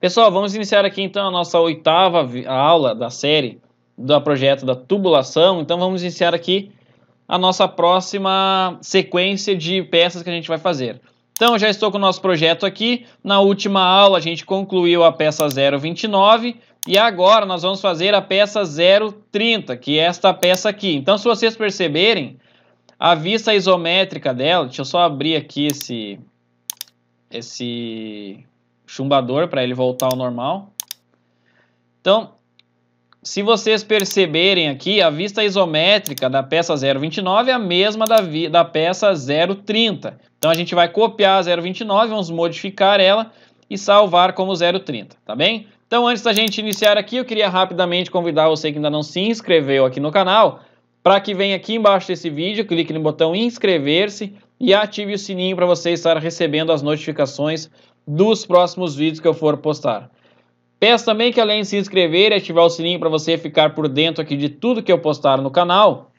Pessoal, vamos iniciar aqui então a nossa oitava aula da série do projeto da tubulação. Então vamos iniciar aqui a nossa próxima sequência de peças que a gente vai fazer. Então já estou com o nosso projeto aqui. Na última aula a gente concluiu a peça 029 e agora nós vamos fazer a peça 030, que é esta peça aqui. Então se vocês perceberem, a vista isométrica dela, deixa eu só abrir aqui esse esse chumbador para ele voltar ao normal. Então, se vocês perceberem aqui, a vista isométrica da peça 029 é a mesma da, da peça 030. Então a gente vai copiar a 029, vamos modificar ela e salvar como 030, tá bem? Então antes da gente iniciar aqui, eu queria rapidamente convidar você que ainda não se inscreveu aqui no canal para que venha aqui embaixo desse vídeo, clique no botão inscrever-se, e ative o sininho para você estar recebendo as notificações dos próximos vídeos que eu for postar. Peço também que além de se inscrever e ativar o sininho para você ficar por dentro aqui de tudo que eu postar no canal,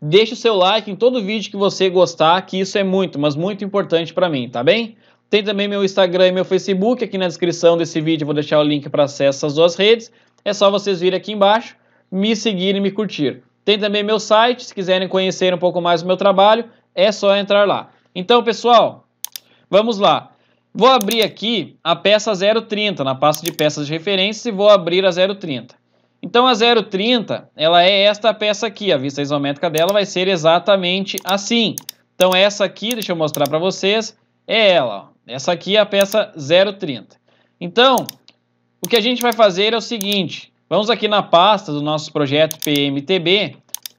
deixe o seu like em todo vídeo que você gostar, que isso é muito, mas muito importante para mim, tá bem? Tem também meu Instagram e meu Facebook aqui na descrição desse vídeo, eu vou deixar o link para acesso às duas redes. É só vocês virem aqui embaixo, me seguir e me curtir. Tem também meu site, se quiserem conhecer um pouco mais do meu trabalho, é só entrar lá. Então, pessoal, vamos lá. Vou abrir aqui a peça 030, na pasta de peças de referência, e vou abrir a 030. Então, a 030, ela é esta peça aqui. A vista isométrica dela vai ser exatamente assim. Então, essa aqui, deixa eu mostrar para vocês, é ela. Ó. Essa aqui é a peça 030. Então, o que a gente vai fazer é o seguinte. Vamos aqui na pasta do nosso projeto PMTB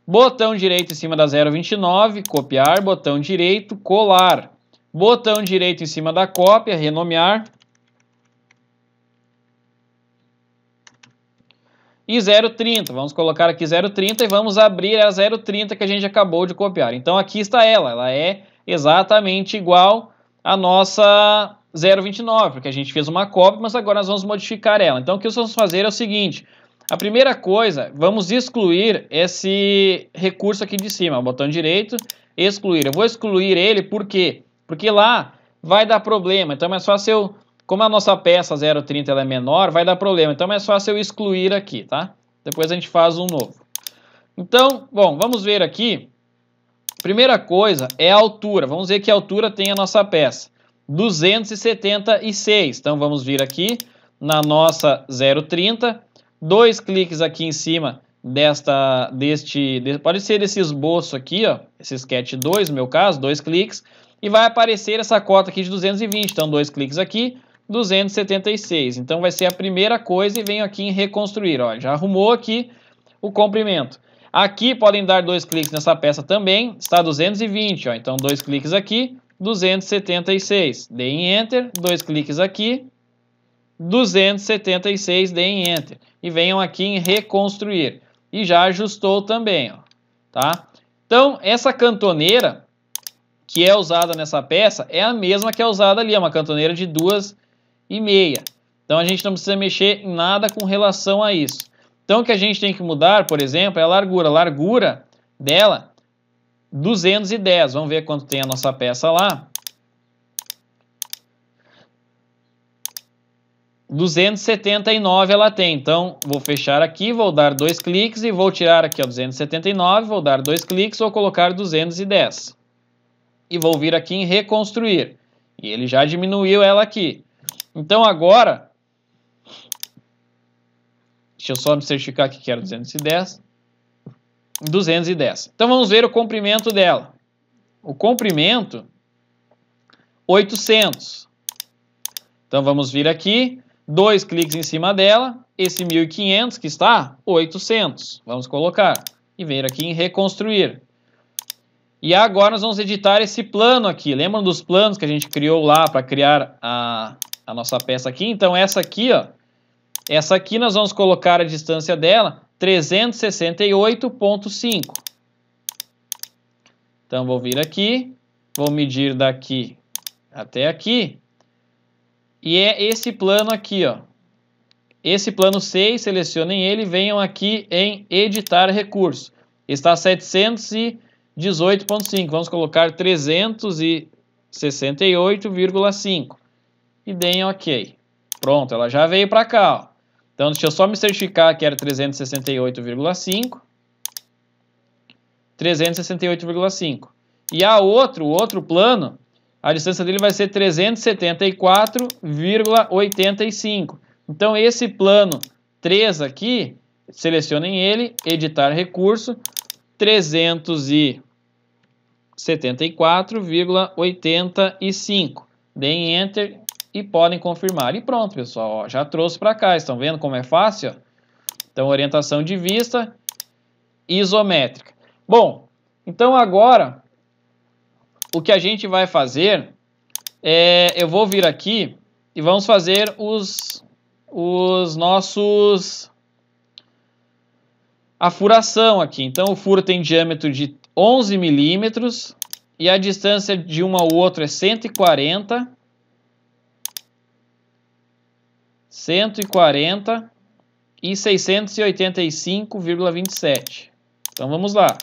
Botão direito em cima da 029, copiar. Botão direito, colar. Botão direito em cima da cópia, renomear. E 030, vamos colocar aqui 030 e vamos abrir a 030 que a gente acabou de copiar. Então aqui está ela, ela é exatamente igual à nossa 0,29, porque a gente fez uma cópia, mas agora nós vamos modificar ela. Então, o que nós vamos fazer é o seguinte, a primeira coisa, vamos excluir esse recurso aqui de cima, botão direito, excluir. Eu vou excluir ele por quê? Porque lá vai dar problema, então é só se eu, como a nossa peça 030 ela é menor, vai dar problema, então é só se eu excluir aqui, tá? Depois a gente faz um novo. Então, bom, vamos ver aqui. Primeira coisa é a altura, vamos ver que altura tem a nossa peça. 276, então vamos vir aqui na nossa 030, dois cliques aqui em cima desta, deste, de, pode ser esse esboço aqui, ó, esse sketch 2, no meu caso, dois cliques, e vai aparecer essa cota aqui de 220, então dois cliques aqui, 276. Então vai ser a primeira coisa e venho aqui em reconstruir, ó, já arrumou aqui o comprimento. Aqui podem dar dois cliques nessa peça também, está 220, ó, então dois cliques aqui, 276. Dei em Enter, dois cliques aqui, 276, deem Enter. E venham aqui em reconstruir. E já ajustou também, ó, tá? Então, essa cantoneira que é usada nessa peça é a mesma que é usada ali, é uma cantoneira de duas e meia. Então, a gente não precisa mexer em nada com relação a isso. Então, o que a gente tem que mudar, por exemplo, é a largura. A largura dela, 210. Vamos ver quanto tem a nossa peça lá. 279 ela tem, então vou fechar aqui, vou dar dois cliques e vou tirar aqui ó, 279, vou dar dois cliques, vou colocar 210. E vou vir aqui em reconstruir. E ele já diminuiu ela aqui. Então agora, deixa eu só me certificar aqui que era 210, 210. Então vamos ver o comprimento dela. O comprimento, 800. Então vamos vir aqui, dois cliques em cima dela, esse 1.500 que está, 800. Vamos colocar e vir aqui em reconstruir. E agora nós vamos editar esse plano aqui. Lembram dos planos que a gente criou lá para criar a, a nossa peça aqui? Então essa aqui, ó, essa aqui nós vamos colocar a distância dela 368.5. Então vou vir aqui, vou medir daqui até aqui e é esse plano aqui, ó. Esse plano 6, selecionem ele venham aqui em editar recurso. Está 718.5, vamos colocar 368,5 e deem OK. Pronto, ela já veio para cá, ó. Então deixa eu só me certificar que era 368,5. 368,5. E a outro, o outro plano, a distância dele vai ser 374,85. Então, esse plano 3 aqui, selecionem ele, editar recurso, 374,85. Deem Enter e podem confirmar. E pronto, pessoal, ó, já trouxe para cá. Estão vendo como é fácil? Então, orientação de vista isométrica. Bom, então agora o que a gente vai fazer é, eu vou vir aqui e vamos fazer os, os nossos a furação aqui. Então o furo tem diâmetro de 11 milímetros e a distância de um ao outro é 140 140 e 685,27. Então vamos lá.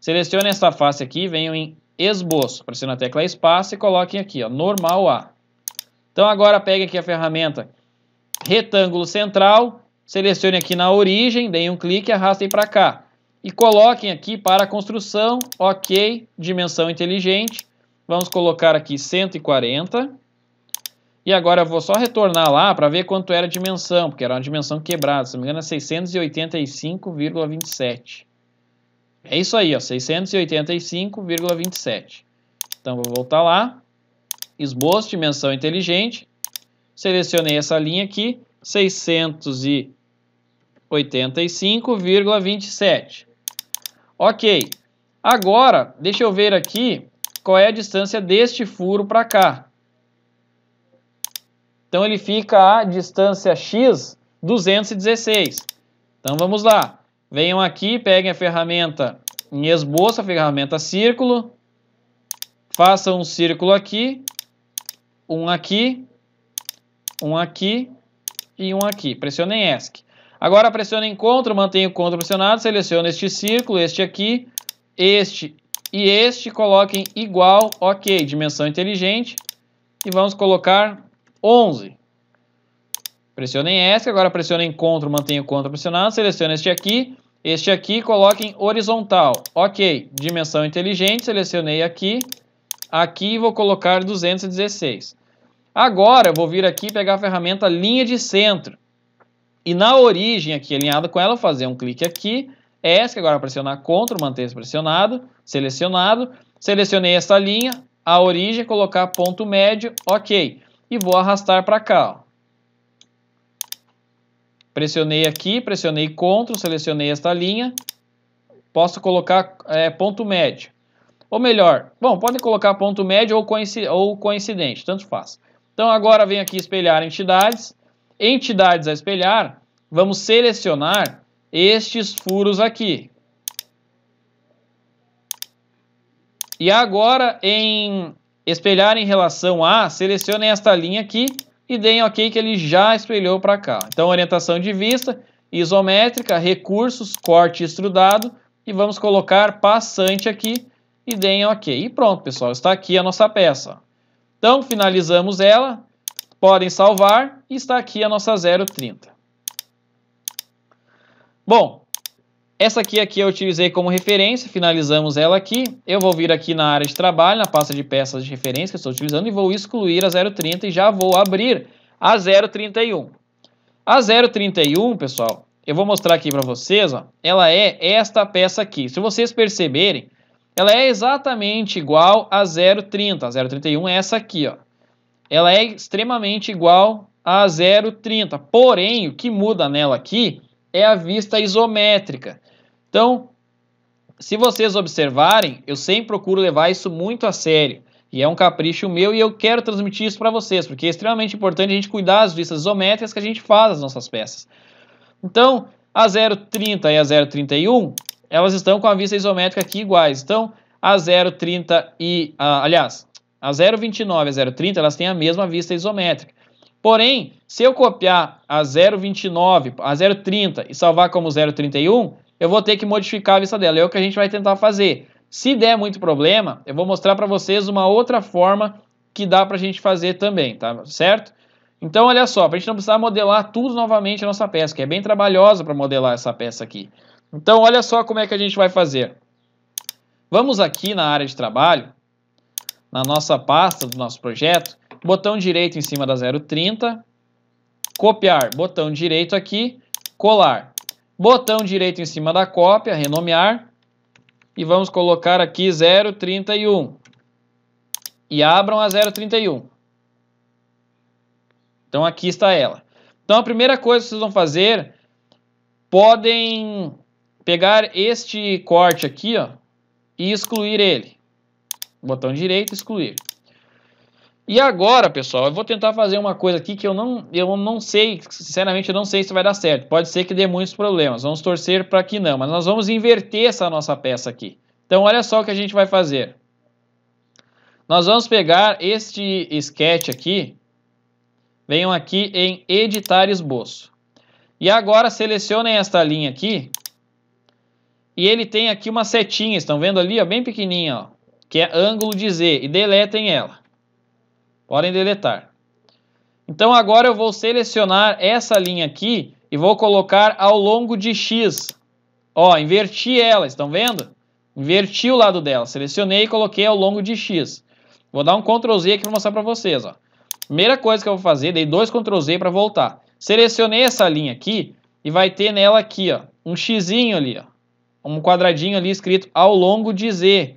Selecione essa face aqui, venho em esboço. Pressione a tecla espaço e coloquem aqui, ó, normal A. Então agora pegue aqui a ferramenta retângulo central, selecione aqui na origem, deem um clique e arrastem para cá. E coloquem aqui para construção, ok, dimensão inteligente. Vamos colocar aqui 140. E agora eu vou só retornar lá para ver quanto era a dimensão, porque era uma dimensão quebrada, se não me engano é 685,27. É isso aí, ó, 685,27. Então, vou voltar lá, esboço, dimensão inteligente, selecionei essa linha aqui, 685,27. Ok, agora, deixa eu ver aqui qual é a distância deste furo para cá. Então, ele fica a distância x, 216. Então, vamos lá. Venham aqui, peguem a ferramenta em esboço, a ferramenta círculo. Façam um círculo aqui, um aqui, um aqui e um aqui. Pressionem ESC. Agora pressionem CTRL, mantenha o CTRL pressionado, selecione este círculo, este aqui, este e este, coloquem igual, ok, dimensão inteligente, e vamos colocar 11. Pressionem ESC, agora pressionem CTRL, mantenha o CTRL pressionado, selecione este aqui, este aqui coloque em horizontal. Ok, dimensão inteligente, selecionei aqui. Aqui vou colocar 216. Agora eu vou vir aqui pegar a ferramenta linha de centro. E na origem aqui, alinhada com ela, fazer um clique aqui. ESC, agora pressionar CTRL, manter pressionado, selecionado. Selecionei essa linha, a origem, colocar ponto médio, ok. E vou arrastar para cá, ó. Pressionei aqui, pressionei CTRL, selecionei esta linha. Posso colocar é, ponto médio. Ou melhor, bom, podem colocar ponto médio ou, ou coincidente, tanto faz. Então agora vem aqui espelhar entidades. Entidades a espelhar, vamos selecionar estes furos aqui. E agora em espelhar em relação a, selecione esta linha aqui e deem ok que ele já espelhou para cá. Então, orientação de vista, isométrica, recursos, corte extrudado e vamos colocar passante aqui e deem ok. E pronto, pessoal, está aqui a nossa peça. Então, finalizamos ela, podem salvar e está aqui a nossa 030. Bom, essa aqui, aqui eu utilizei como referência, finalizamos ela aqui. Eu vou vir aqui na área de trabalho, na pasta de peças de referência que eu estou utilizando e vou excluir a 030 e já vou abrir a 031. A 031, pessoal, eu vou mostrar aqui para vocês, ó, ela é esta peça aqui. Se vocês perceberem, ela é exatamente igual a 030. A 031 é essa aqui, ó. Ela é extremamente igual a 030. Porém, o que muda nela aqui é a vista isométrica. Então, se vocês observarem, eu sempre procuro levar isso muito a sério. E é um capricho meu e eu quero transmitir isso para vocês, porque é extremamente importante a gente cuidar das vistas isométricas que a gente faz as nossas peças. Então, a 0,30 e a 0,31, elas estão com a vista isométrica aqui iguais. Então, a 0,30 e... A, aliás, a 0,29 e a 0,30, elas têm a mesma vista isométrica. Porém, se eu copiar a 0,29, a 0,30 e salvar como 0,31, eu vou ter que modificar a vista dela. É o que a gente vai tentar fazer. Se der muito problema, eu vou mostrar para vocês uma outra forma que dá para a gente fazer também, tá certo? Então, olha só, para a gente não precisar modelar tudo novamente a nossa peça, que é bem trabalhosa para modelar essa peça aqui. Então, olha só como é que a gente vai fazer. Vamos aqui na área de trabalho, na nossa pasta do nosso projeto, botão direito em cima da 030, copiar, botão direito aqui, colar. Botão direito em cima da cópia, renomear. E vamos colocar aqui 031. E abram a 031. Então aqui está ela. Então a primeira coisa que vocês vão fazer, podem pegar este corte aqui ó, e excluir ele. Botão direito, excluir. E agora, pessoal, eu vou tentar fazer uma coisa aqui que eu não, eu não sei, sinceramente, eu não sei se vai dar certo. Pode ser que dê muitos problemas. Vamos torcer para que não, mas nós vamos inverter essa nossa peça aqui. Então, olha só o que a gente vai fazer. Nós vamos pegar este sketch aqui. Venham aqui em editar esboço. E agora selecionem esta linha aqui. E ele tem aqui uma setinha, estão vendo ali, ó, bem pequenininha, ó, que é ângulo de Z, e deletem ela. Podem deletar. Então agora eu vou selecionar essa linha aqui e vou colocar ao longo de x. Ó, inverti ela, estão vendo? Inverti o lado dela, selecionei e coloquei ao longo de x. Vou dar um Ctrl Z aqui para mostrar para vocês, ó. Primeira coisa que eu vou fazer, dei dois Ctrl Z para voltar. Selecionei essa linha aqui e vai ter nela aqui, ó, um X ali, ó. Um quadradinho ali escrito ao longo de z.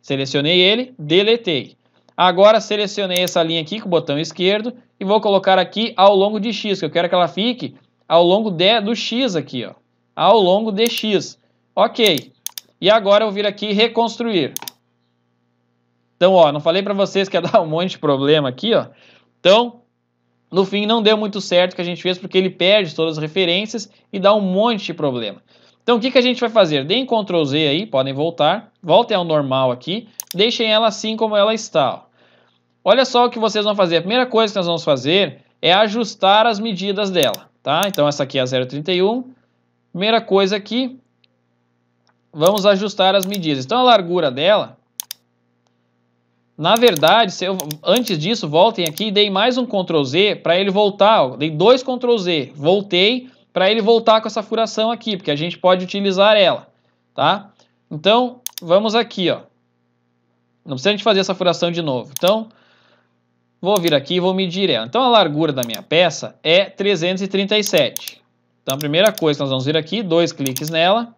Selecionei ele, deletei. Agora selecionei essa linha aqui com o botão esquerdo e vou colocar aqui ao longo de x, que eu quero que ela fique ao longo de, do x aqui, ó, ao longo de x. Ok, e agora eu vou vir aqui reconstruir. Então, ó, não falei para vocês que ia dar um monte de problema aqui, ó. Então, no fim não deu muito certo o que a gente fez, porque ele perde todas as referências e dá um monte de problema. Então, o que, que a gente vai fazer? Deem Ctrl Z aí, podem voltar. Voltem ao normal aqui. Deixem ela assim como ela está, ó. Olha só o que vocês vão fazer. A primeira coisa que nós vamos fazer é ajustar as medidas dela, tá? Então essa aqui é a 0,31. Primeira coisa aqui, vamos ajustar as medidas. Então a largura dela, na verdade, eu, antes disso, voltem aqui e dei mais um Ctrl Z para ele voltar. Ó, dei dois Ctrl Z, voltei para ele voltar com essa furação aqui, porque a gente pode utilizar ela, tá? Então, vamos aqui, ó. Não precisa a gente fazer essa furação de novo. Então, Vou vir aqui e vou medir ela. Então, a largura da minha peça é 337. Então, a primeira coisa que nós vamos vir aqui, dois cliques nela.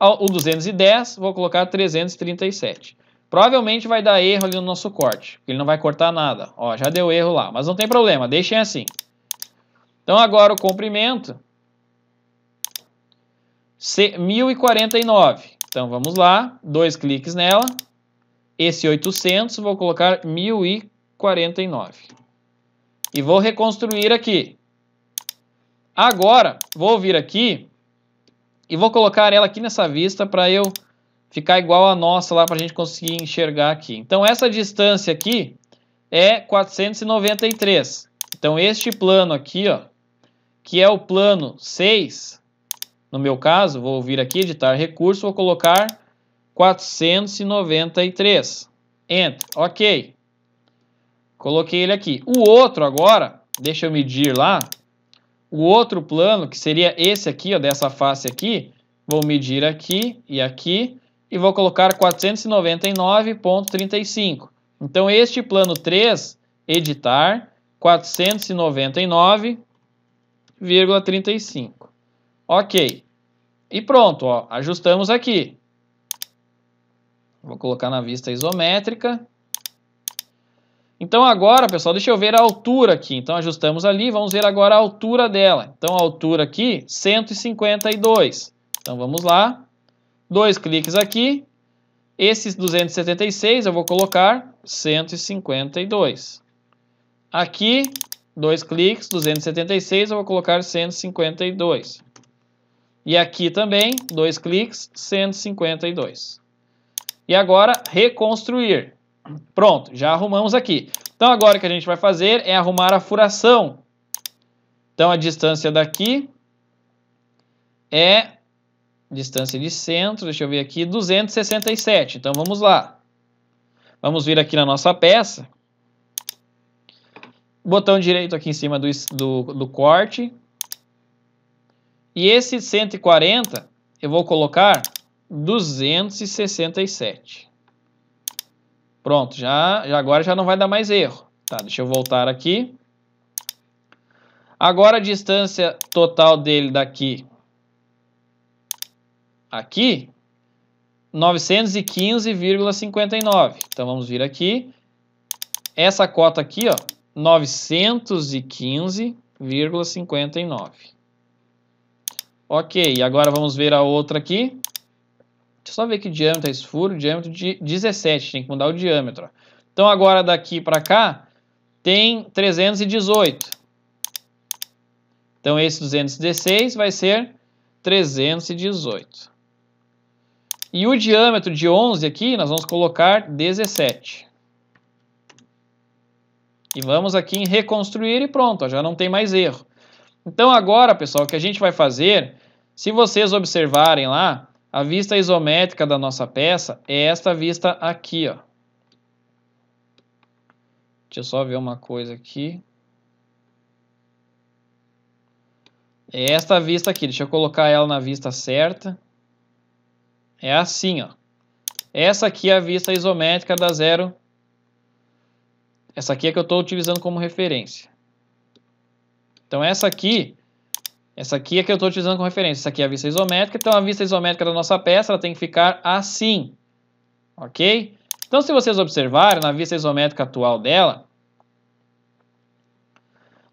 O 210, vou colocar 337. Provavelmente vai dar erro ali no nosso corte, ele não vai cortar nada. Ó, já deu erro lá, mas não tem problema, deixem assim. Então, agora o comprimento, 1049. Então, vamos lá, dois cliques nela. Esse 800, vou colocar 1049. 49. E vou reconstruir aqui. Agora, vou vir aqui e vou colocar ela aqui nessa vista para eu ficar igual a nossa lá para a gente conseguir enxergar aqui. Então, essa distância aqui é 493. Então, este plano aqui, ó, que é o plano 6, no meu caso, vou vir aqui, editar recurso, vou colocar 493. Enter. Ok. Coloquei ele aqui. O outro agora, deixa eu medir lá. O outro plano, que seria esse aqui, ó, dessa face aqui, vou medir aqui e aqui e vou colocar 499.35. Então, este plano 3, editar, 499,35. Ok. E pronto, ó, ajustamos aqui. Vou colocar na vista isométrica. Então agora, pessoal, deixa eu ver a altura aqui. Então ajustamos ali, vamos ver agora a altura dela. Então a altura aqui, 152. Então vamos lá. Dois cliques aqui. Esses 276 eu vou colocar 152. Aqui, dois cliques, 276 eu vou colocar 152. E aqui também, dois cliques, 152. E agora, reconstruir. Pronto, já arrumamos aqui. Então agora o que a gente vai fazer é arrumar a furação. Então a distância daqui é distância de centro, deixa eu ver aqui, 267. Então vamos lá. Vamos vir aqui na nossa peça. Botão direito aqui em cima do, do, do corte. E esse 140 eu vou colocar 267. Pronto, já, já agora já não vai dar mais erro. Tá, deixa eu voltar aqui. Agora a distância total dele daqui aqui 915,59. Então vamos vir aqui. Essa cota aqui, ó, 915,59. OK, e agora vamos ver a outra aqui. Deixa eu só ver que diâmetro é esse furo. Diâmetro de 17. Tem que mudar o diâmetro. Então agora daqui para cá tem 318. Então esse 216 vai ser 318. E o diâmetro de 11 aqui nós vamos colocar 17. E vamos aqui em reconstruir e pronto, ó, já não tem mais erro. Então agora, pessoal, o que a gente vai fazer, se vocês observarem lá, a vista isométrica da nossa peça é esta vista aqui, ó. Deixa eu só ver uma coisa aqui. É esta vista aqui. Deixa eu colocar ela na vista certa. É assim, ó. Essa aqui é a vista isométrica da zero. Essa aqui é que eu estou utilizando como referência. Então essa aqui essa aqui é que eu estou utilizando como referência. Essa aqui é a vista isométrica. Então, a vista isométrica da nossa peça ela tem que ficar assim. Ok? Então, se vocês observarem, na vista isométrica atual dela,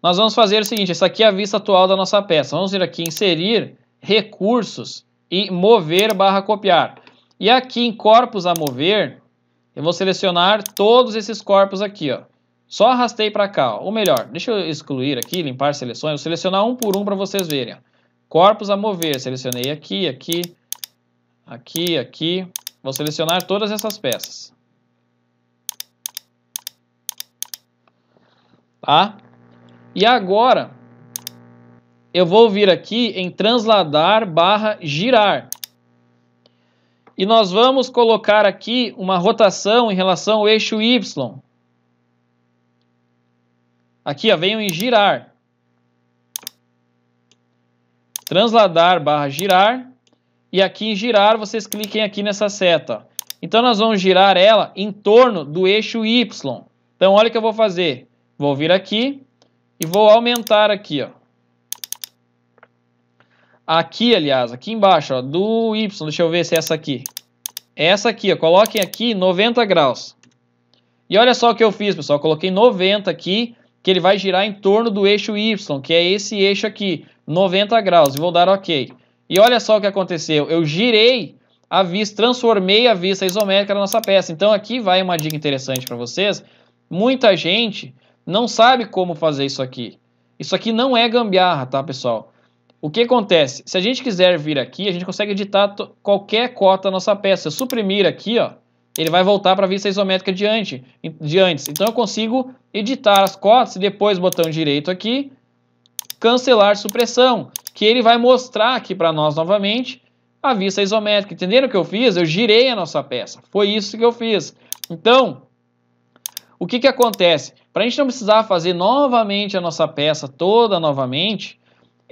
nós vamos fazer o seguinte. Essa aqui é a vista atual da nossa peça. Vamos vir aqui inserir recursos e mover barra copiar. E aqui em corpos a mover, eu vou selecionar todos esses corpos aqui. Ó. Só arrastei para cá, ó. ou melhor, deixa eu excluir aqui, limpar seleções, vou selecionar um por um para vocês verem. Ó. Corpos a mover, selecionei aqui, aqui, aqui, aqui. Vou selecionar todas essas peças. Tá? E agora, eu vou vir aqui em transladar barra girar. E nós vamos colocar aqui uma rotação em relação ao eixo Y. Aqui, ó, venham em girar. Transladar barra girar. E aqui em girar, vocês cliquem aqui nessa seta. Então, nós vamos girar ela em torno do eixo Y. Então, olha o que eu vou fazer. Vou vir aqui e vou aumentar aqui, ó. Aqui, aliás, aqui embaixo, ó, do Y, deixa eu ver se é essa aqui. É essa aqui, ó, coloquem aqui 90 graus. E olha só o que eu fiz, pessoal. coloquei 90 aqui que ele vai girar em torno do eixo Y, que é esse eixo aqui, 90 graus, e vou dar OK. E olha só o que aconteceu, eu girei a vista, transformei a vista isométrica da nossa peça. Então aqui vai uma dica interessante para vocês, muita gente não sabe como fazer isso aqui. Isso aqui não é gambiarra, tá pessoal? O que acontece? Se a gente quiser vir aqui, a gente consegue editar qualquer cota da nossa peça. Se eu suprimir aqui, ó, ele vai voltar para a vista isométrica de antes, de antes. Então eu consigo editar as cotas e depois botão direito aqui, cancelar supressão, que ele vai mostrar aqui para nós novamente a vista isométrica. Entenderam o que eu fiz? Eu girei a nossa peça. Foi isso que eu fiz. Então, o que, que acontece? Para a gente não precisar fazer novamente a nossa peça toda novamente,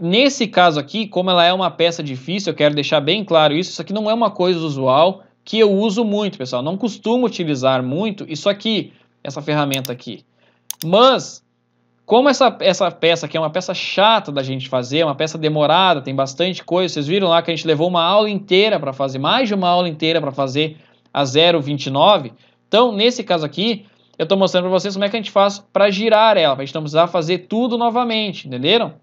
nesse caso aqui, como ela é uma peça difícil, eu quero deixar bem claro isso, isso aqui não é uma coisa usual, que eu uso muito, pessoal. Não costumo utilizar muito isso aqui, essa ferramenta aqui. Mas, como essa, essa peça aqui é uma peça chata da gente fazer, é uma peça demorada, tem bastante coisa. Vocês viram lá que a gente levou uma aula inteira para fazer, mais de uma aula inteira para fazer a 0,29. Então, nesse caso aqui, eu estou mostrando para vocês como é que a gente faz para girar ela, para a gente não precisar fazer tudo novamente, entenderam?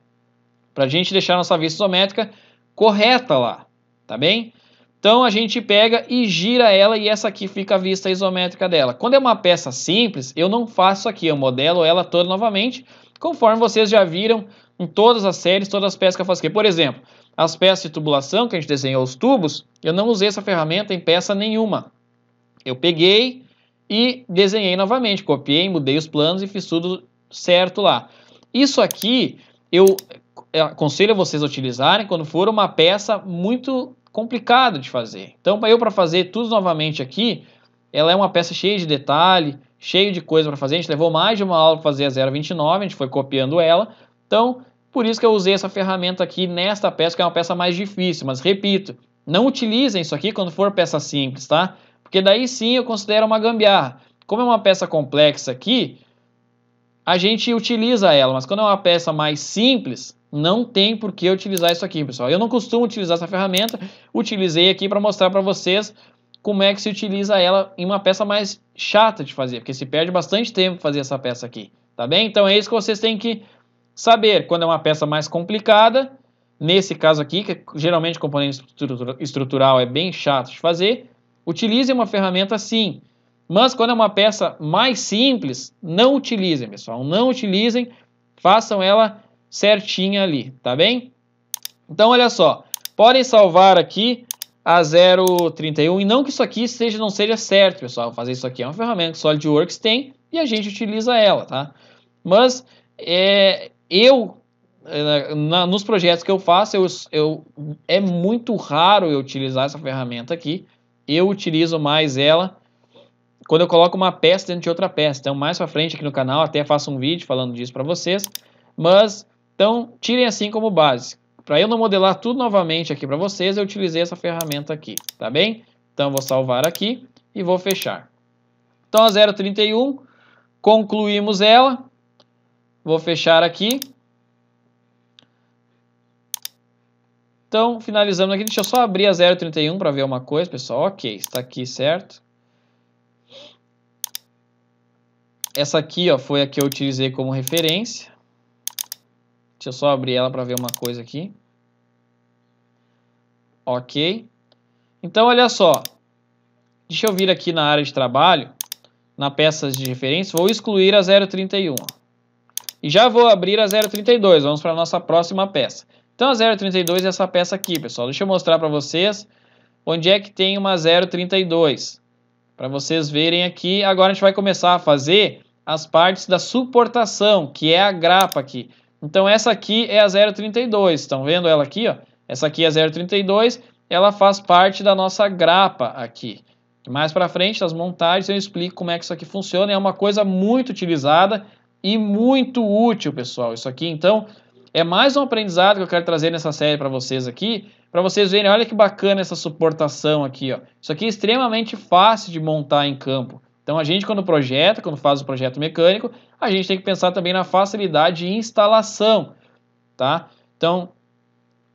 Para a gente deixar nossa vista isométrica correta lá, tá bem? Então a gente pega e gira ela e essa aqui fica a vista isométrica dela. Quando é uma peça simples, eu não faço aqui, eu modelo ela toda novamente, conforme vocês já viram em todas as séries, todas as peças que eu faço aqui. Por exemplo, as peças de tubulação que a gente desenhou os tubos, eu não usei essa ferramenta em peça nenhuma. Eu peguei e desenhei novamente, copiei, mudei os planos e fiz tudo certo lá. Isso aqui eu é, aconselho vocês a utilizarem quando for uma peça muito complicado de fazer. Então, para eu para fazer tudo novamente aqui, ela é uma peça cheia de detalhe, cheio de coisa para fazer. A gente levou mais de uma aula para fazer a 029, a gente foi copiando ela. Então, por isso que eu usei essa ferramenta aqui nesta peça, que é uma peça mais difícil, mas repito, não utilizem isso aqui quando for peça simples, tá? Porque daí sim eu considero uma gambiarra. Como é uma peça complexa aqui, a gente utiliza ela, mas quando é uma peça mais simples, não tem por que utilizar isso aqui, pessoal. Eu não costumo utilizar essa ferramenta, utilizei aqui para mostrar para vocês como é que se utiliza ela em uma peça mais chata de fazer, porque se perde bastante tempo fazer essa peça aqui, tá bem? Então é isso que vocês têm que saber, quando é uma peça mais complicada, nesse caso aqui, que é geralmente componente estrutural é bem chato de fazer, utilize uma ferramenta assim. Mas quando é uma peça mais simples, não utilizem, pessoal, não utilizem, façam ela certinha ali, tá bem? Então, olha só, podem salvar aqui a 0.31 e não que isso aqui seja, não seja certo, pessoal. Fazer isso aqui é uma ferramenta que o SolidWorks tem e a gente utiliza ela, tá? Mas é, eu, na, nos projetos que eu faço, eu, eu, é muito raro eu utilizar essa ferramenta aqui. Eu utilizo mais ela quando eu coloco uma peça dentro de outra peça. Então, mais pra frente aqui no canal, até faço um vídeo falando disso para vocês. Mas então, tirem assim como base. Para eu não modelar tudo novamente aqui para vocês, eu utilizei essa ferramenta aqui, tá bem? Então, vou salvar aqui e vou fechar. Então, a 031, concluímos ela. Vou fechar aqui. Então, finalizamos aqui. Deixa eu só abrir a 031 para ver uma coisa, pessoal. Ok, está aqui, certo? Essa aqui ó, foi a que eu utilizei como referência. Deixa eu só abrir ela para ver uma coisa aqui. Ok. Então, olha só. Deixa eu vir aqui na área de trabalho, na peças de referência, vou excluir a 031. E já vou abrir a 032, vamos para a nossa próxima peça. Então, a 032 é essa peça aqui, pessoal. Deixa eu mostrar para vocês onde é que tem uma 032. Para vocês verem aqui, agora a gente vai começar a fazer as partes da suportação, que é a grapa aqui. Então essa aqui é a 0,32, estão vendo ela aqui? Ó? Essa aqui é a 0,32, ela faz parte da nossa grapa aqui. Mais para frente, nas montagens, eu explico como é que isso aqui funciona. É uma coisa muito utilizada e muito útil, pessoal. Isso aqui, então, é mais um aprendizado que eu quero trazer nessa série para vocês aqui, para vocês verem, olha que bacana essa suportação aqui, ó. Isso aqui é extremamente fácil de montar em campo. Então a gente quando projeta, quando faz o projeto mecânico, a gente tem que pensar também na facilidade de instalação, tá? Então,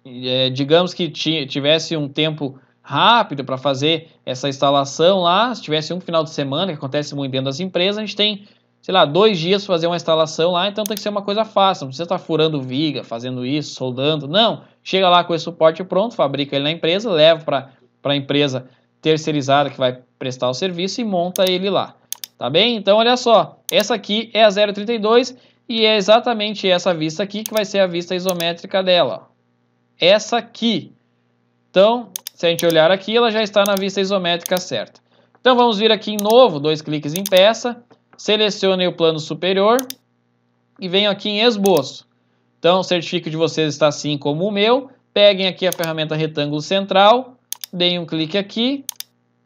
é, digamos que tivesse um tempo rápido para fazer essa instalação lá, se tivesse um final de semana, que acontece muito dentro das empresas, a gente tem, sei lá, dois dias para fazer uma instalação lá, então tem que ser uma coisa fácil, não precisa estar tá furando viga, fazendo isso, soldando, não. Chega lá com esse suporte pronto, fabrica ele na empresa, leva para a empresa terceirizada que vai prestar o serviço e monta ele lá. Tá bem? Então, olha só, essa aqui é a 032 e é exatamente essa vista aqui que vai ser a vista isométrica dela. Essa aqui. Então, se a gente olhar aqui, ela já está na vista isométrica certa. Então, vamos vir aqui em novo, dois cliques em peça, selecione o plano superior e venho aqui em esboço. Então, certifico de vocês está assim como o meu. Peguem aqui a ferramenta retângulo central, deem um clique aqui,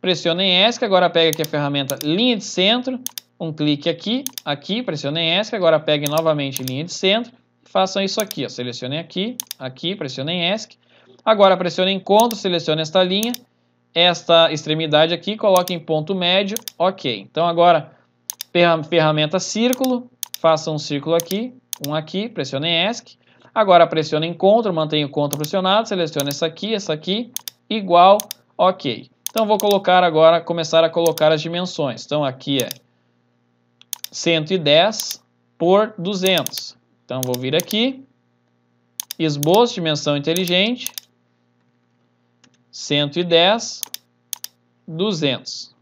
pressiona em ESC, agora pega aqui a ferramenta linha de centro, um clique aqui, aqui, pressiona em ESC, agora pegue novamente linha de centro, façam isso aqui, ó, selecionem aqui, aqui, pressionem ESC, agora pressionem CTRL, selecione esta linha, esta extremidade aqui, coloque em ponto médio, ok. Então agora, ferramenta círculo, faça um círculo aqui, um aqui, em ESC, agora em CTRL, mantenha o CTRL pressionado, selecione essa aqui, essa aqui, igual, ok. Então vou colocar agora, começar a colocar as dimensões. Então aqui é 110 por 200. Então vou vir aqui, esboço, dimensão inteligente, 110, 200.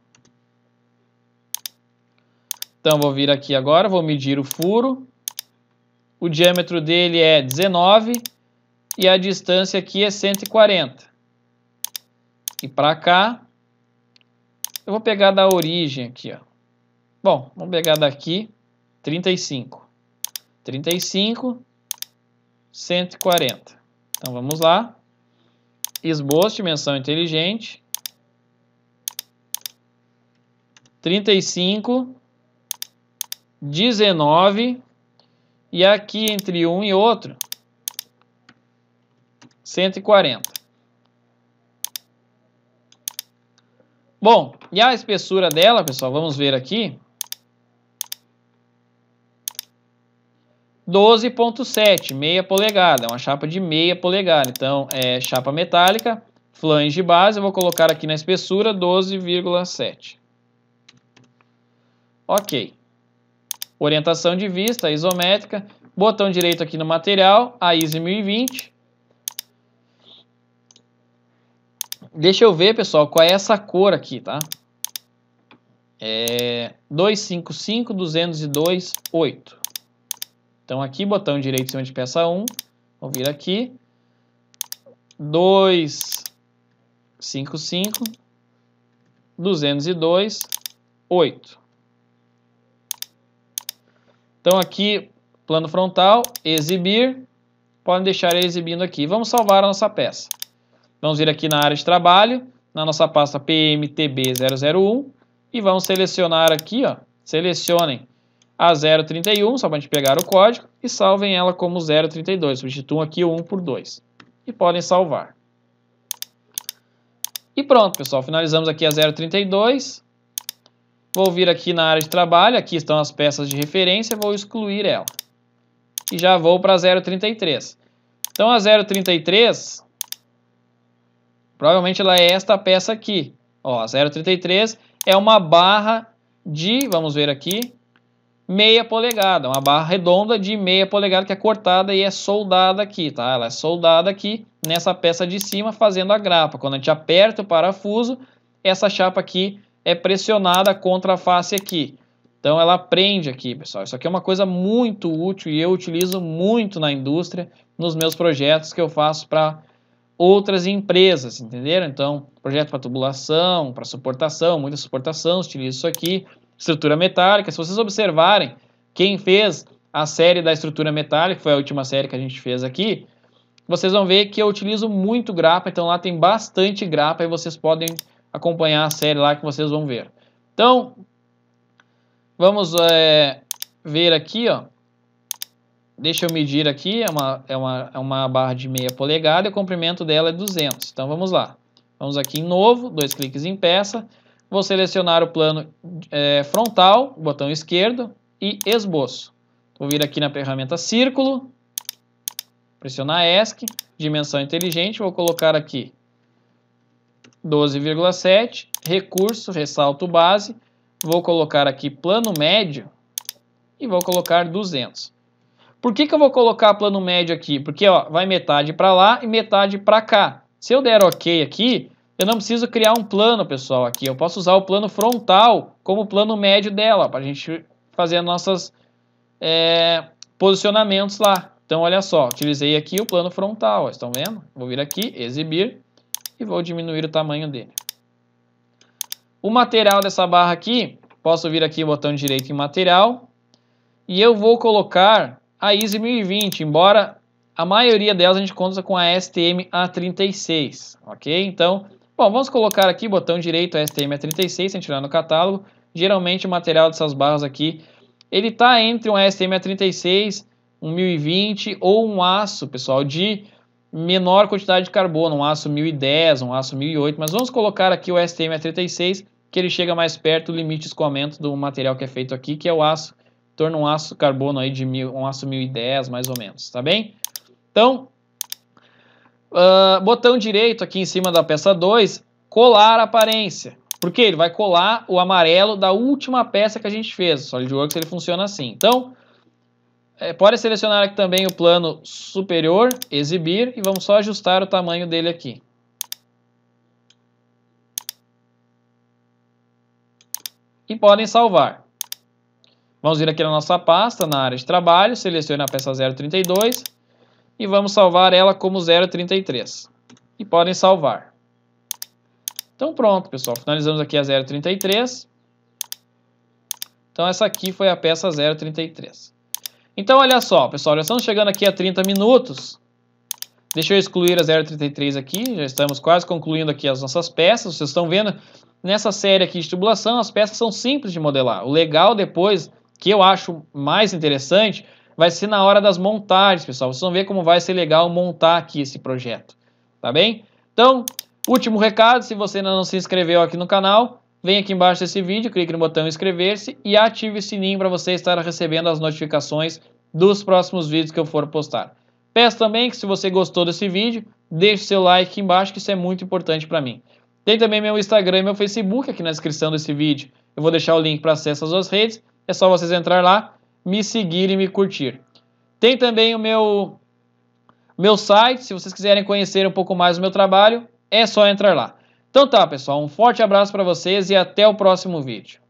Então vou vir aqui agora, vou medir o furo. O diâmetro dele é 19 e a distância aqui é 140 e para cá. Eu vou pegar da origem aqui, ó. Bom, vamos pegar daqui, 35. 35, 140. Então vamos lá. Esboço, dimensão inteligente. 35, 19. E aqui entre um e outro, 140. Bom, e a espessura dela, pessoal, vamos ver aqui. 12.7, meia polegada, é uma chapa de meia polegada, então é chapa metálica, flange base, eu vou colocar aqui na espessura 12,7. Ok. Orientação de vista, isométrica, botão direito aqui no material, a ISO 1020, Deixa eu ver, pessoal, qual é essa cor aqui, tá? É 255, 202, 8. Então aqui, botão direito em cima de peça 1. Vou vir aqui. 255, 202, 8. Então aqui, plano frontal, exibir. Podem deixar ele exibindo aqui. Vamos salvar a nossa peça. Vamos vir aqui na área de trabalho, na nossa pasta PMTB001 e vamos selecionar aqui, ó, selecionem a 031, só para a gente pegar o código, e salvem ela como 032, substituam aqui o 1 por 2 e podem salvar. E pronto, pessoal, finalizamos aqui a 032. Vou vir aqui na área de trabalho, aqui estão as peças de referência, vou excluir ela. E já vou para a 033. Então a 033, Provavelmente ela é esta peça aqui. Ó, 0,33 é uma barra de, vamos ver aqui, meia polegada, uma barra redonda de meia polegada que é cortada e é soldada aqui, tá? Ela é soldada aqui nessa peça de cima fazendo a grapa. Quando a gente aperta o parafuso, essa chapa aqui é pressionada contra a face aqui. Então ela prende aqui, pessoal. Isso aqui é uma coisa muito útil e eu utilizo muito na indústria, nos meus projetos que eu faço para outras empresas, entenderam? Então, projeto para tubulação, para suportação, muita suportação, utiliza isso aqui, estrutura metálica. Se vocês observarem, quem fez a série da estrutura metálica, foi a última série que a gente fez aqui, vocês vão ver que eu utilizo muito grapa, então lá tem bastante grapa e vocês podem acompanhar a série lá que vocês vão ver. Então, vamos é, ver aqui, ó deixa eu medir aqui, é uma, é uma, é uma barra de meia polegada e o comprimento dela é 200. Então vamos lá. Vamos aqui em novo, dois cliques em peça, vou selecionar o plano é, frontal, botão esquerdo e esboço. Vou vir aqui na ferramenta círculo, pressionar ESC, dimensão inteligente, vou colocar aqui 12,7, recurso, ressalto base, vou colocar aqui plano médio e vou colocar 200. Por que, que eu vou colocar plano médio aqui? Porque ó, vai metade para lá e metade para cá. Se eu der OK aqui, eu não preciso criar um plano, pessoal, aqui. Eu posso usar o plano frontal como plano médio dela, para a gente fazer nossos é, posicionamentos lá. Então, olha só, utilizei aqui o plano frontal, ó, estão vendo? Vou vir aqui, exibir, e vou diminuir o tamanho dele. O material dessa barra aqui, posso vir aqui, botão direito em material, e eu vou colocar a ISE 1020, embora a maioria delas a gente conta com a STM A36, ok? Então, bom, vamos colocar aqui, botão direito, a STM A36, sem tirar no catálogo. Geralmente o material dessas barras aqui, ele está entre um STM A36, um 1020 ou um aço, pessoal, de menor quantidade de carbono, um aço 1010, um aço 1008, mas vamos colocar aqui o STM A36, que ele chega mais perto do limite de escoamento do material que é feito aqui, que é o aço torna um aço carbono aí de mil, um aço 1010 mais ou menos, tá bem? Então, uh, botão direito aqui em cima da peça 2, colar aparência. Porque ele vai colar o amarelo da última peça que a gente fez. O SolidWorks ele funciona assim. Então, é, pode selecionar aqui também o plano superior, exibir, e vamos só ajustar o tamanho dele aqui. E podem salvar. Vamos vir aqui na nossa pasta, na área de trabalho, selecione a peça 032 e vamos salvar ela como 033. E podem salvar. Então pronto, pessoal. Finalizamos aqui a 033. Então essa aqui foi a peça 033. Então olha só, pessoal, já estamos chegando aqui a 30 minutos. Deixa eu excluir a 033 aqui, já estamos quase concluindo aqui as nossas peças. Vocês estão vendo nessa série aqui de tubulação, as peças são simples de modelar. O legal depois que eu acho mais interessante vai ser na hora das montagens, pessoal. Vocês vão ver como vai ser legal montar aqui esse projeto, tá bem? Então, último recado, se você ainda não se inscreveu aqui no canal, vem aqui embaixo desse vídeo, clique no botão inscrever-se e ative o sininho para você estar recebendo as notificações dos próximos vídeos que eu for postar. Peço também que se você gostou desse vídeo, deixe seu like aqui embaixo, que isso é muito importante para mim. Tem também meu Instagram e meu Facebook aqui na descrição desse vídeo. Eu vou deixar o link para acesso às duas redes é só vocês entrar lá, me seguir e me curtir. Tem também o meu meu site, se vocês quiserem conhecer um pouco mais o meu trabalho, é só entrar lá. Então tá, pessoal, um forte abraço para vocês e até o próximo vídeo.